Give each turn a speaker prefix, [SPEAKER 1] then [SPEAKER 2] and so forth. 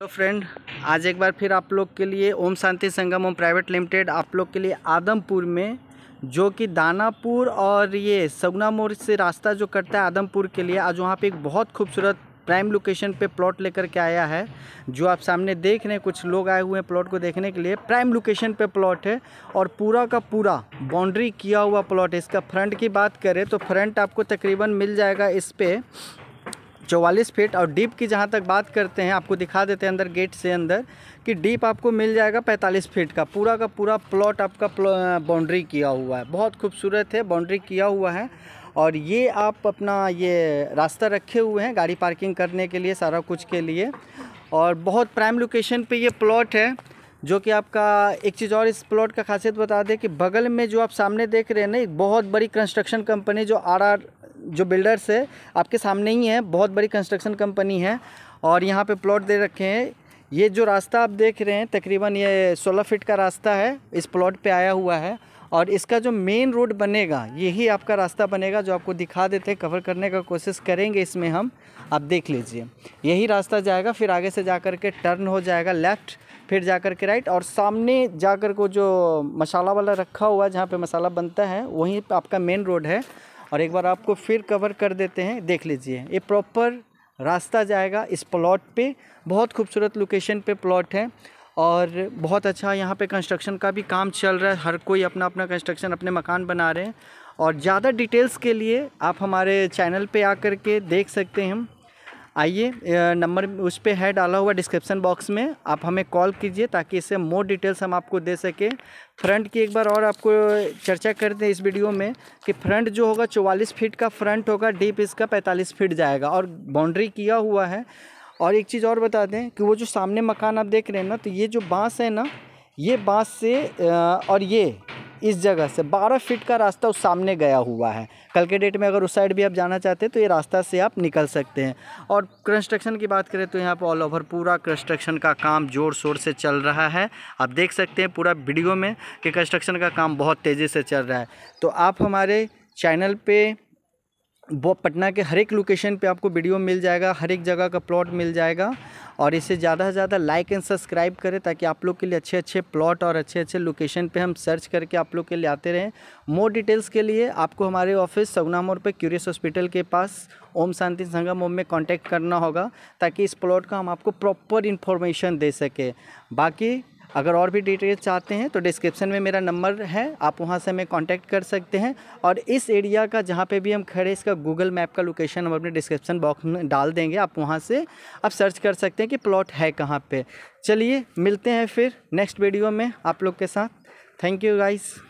[SPEAKER 1] तो फ्रेंड आज एक बार फिर आप लोग के लिए ओम शांति संगम ओम प्राइवेट लिमिटेड आप लोग के लिए आदमपुर में जो कि दानापुर और ये सगुना मोड़ से रास्ता जो कटता है आदमपुर के लिए आज वहाँ पे एक बहुत खूबसूरत प्राइम लोकेशन पे प्लॉट लेकर के आया है जो आप सामने देख रहे हैं कुछ लोग आए हुए हैं प्लॉट को देखने के लिए प्राइम लोकेशन पे प्लॉट है और पूरा का पूरा बाउंड्री किया हुआ प्लॉट है इसका फ्रंट की बात करें तो फ्रंट आपको तकरीबन मिल जाएगा इस पर चौवालीस फीट और डीप की जहाँ तक बात करते हैं आपको दिखा देते हैं अंदर गेट से अंदर कि डीप आपको मिल जाएगा 45 फीट का पूरा का पूरा प्लॉट आपका बाउंड्री किया हुआ है बहुत खूबसूरत है बाउंड्री किया हुआ है और ये आप अपना ये रास्ता रखे हुए हैं गाड़ी पार्किंग करने के लिए सारा कुछ के लिए और बहुत प्राइम लोकेशन पे ये प्लॉट है जो कि आपका एक चीज़ और इस प्लॉट का खासियत बता दें कि बगल में जो आप सामने देख रहे हैं ना एक बहुत बड़ी कंस्ट्रक्शन कंपनी जो आर आर जो बिल्डर्स है आपके सामने ही है बहुत बड़ी कंस्ट्रक्शन कंपनी है और यहाँ पे प्लॉट दे रखे हैं ये जो रास्ता आप देख रहे हैं तकरीबन ये सोलह फीट का रास्ता है इस प्लॉट पे आया हुआ है और इसका जो मेन रोड बनेगा यही आपका रास्ता बनेगा जो आपको दिखा देते हैं कवर करने का कोशिश करेंगे इसमें हम आप देख लीजिए यही रास्ता जाएगा फिर आगे से जा कर के टर्न हो जाएगा लेफ़्ट फिर जा कर के राइट और सामने जा को जो मसाला वाला रखा हुआ है जहाँ पर मसाला बनता है वहीं आपका मेन रोड है और एक बार आपको फिर कवर कर देते हैं देख लीजिए ये प्रॉपर रास्ता जाएगा इस प्लॉट पे बहुत खूबसूरत लोकेशन पे प्लॉट है और बहुत अच्छा यहाँ पे कंस्ट्रक्शन का भी काम चल रहा है हर कोई अपना अपना कंस्ट्रक्शन अपने मकान बना रहे हैं और ज़्यादा डिटेल्स के लिए आप हमारे चैनल पे आकर के देख सकते हैं आइए नंबर उस पर है डाला हुआ डिस्क्रिप्शन बॉक्स में आप हमें कॉल कीजिए ताकि इससे मोर डिटेल्स हम आपको दे सकें फ्रंट की एक बार और आपको चर्चा करते हैं इस वीडियो में कि फ्रंट जो होगा चौवालीस फीट का फ्रंट होगा डीप इसका पैंतालीस फीट जाएगा और बाउंड्री किया हुआ है और एक चीज़ और बता दें कि वो जो सामने मकान आप देख रहे हैं ना तो ये जो बाँस है ना ये बाँस से और ये इस जगह से बारह फीट का रास्ता उस सामने गया हुआ है कल के डेट में अगर उस साइड भी आप जाना चाहते हैं तो ये रास्ता से आप निकल सकते हैं और कंस्ट्रक्शन की बात करें तो यहाँ पर ऑल ओवर पूरा कंस्ट्रक्शन का काम ज़ोर शोर से चल रहा है आप देख सकते हैं पूरा वीडियो में कि कंस्ट्रक्शन का काम बहुत तेज़ी से चल रहा है तो आप हमारे चैनल पर वो पटना के हर एक लोकेशन पे आपको वीडियो मिल जाएगा हर एक जगह का प्लॉट मिल जाएगा और इसे ज़्यादा से ज़्यादा लाइक एंड सब्सक्राइब करें ताकि आप लोग के लिए अच्छे अच्छे प्लॉट और अच्छे अच्छे लोकेशन पे हम सर्च करके आप लोग के लिए आते रहें मोर डिटेल्स के लिए आपको हमारे ऑफिस सगुना मोड़ पर क्यूरियस हॉस्पिटल के पास ओम शांति संगम ओम में कॉन्टैक्ट करना होगा ताकि इस प्लॉट का हम आपको प्रॉपर इन्फॉर्मेशन दे सके बाकी अगर और भी डिटेल्स चाहते हैं तो डिस्क्रिप्शन में मेरा नंबर है आप वहाँ से हमें कांटेक्ट कर सकते हैं और इस एरिया का जहाँ पे भी हम खड़े इसका गूगल मैप का लोकेशन हम अपने डिस्क्रिप्शन बॉक्स में डाल देंगे आप वहाँ से आप सर्च कर सकते हैं कि प्लॉट है कहाँ पर चलिए मिलते हैं फिर नेक्स्ट वीडियो में आप लोग के साथ थैंक यू गाइज़